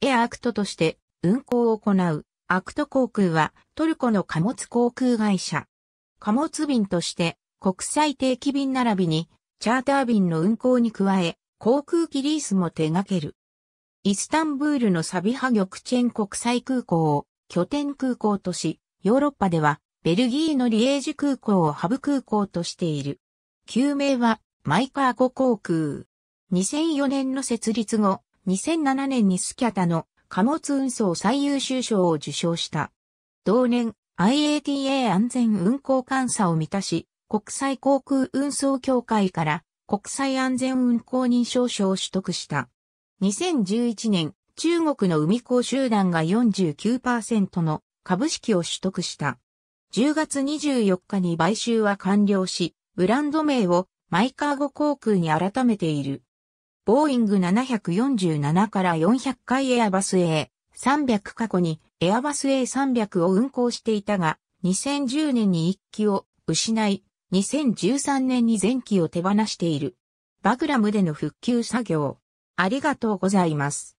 エアアクトとして運航を行うアクト航空はトルコの貨物航空会社。貨物便として国際定期便並びにチャーター便の運航に加え航空機リースも手掛ける。イスタンブールのサビハ玉チェン国際空港を拠点空港とし、ヨーロッパではベルギーのリエージ空港をハブ空港としている。旧名はマイカーゴ航空。2004年の設立後、2007年にスキャタの貨物運送最優秀賞を受賞した。同年、IATA 安全運航監査を満たし、国際航空運送協会から国際安全運航認証書を取得した。2011年、中国の海港集団が49%の株式を取得した。10月24日に買収は完了し、ブランド名をマイカーゴ航空に改めている。ボーイング747から400回エアバス A、300過去にエアバス A300 を運行していたが、2010年に1機を失い、2013年に前機を手放している。バグラムでの復旧作業。ありがとうございます。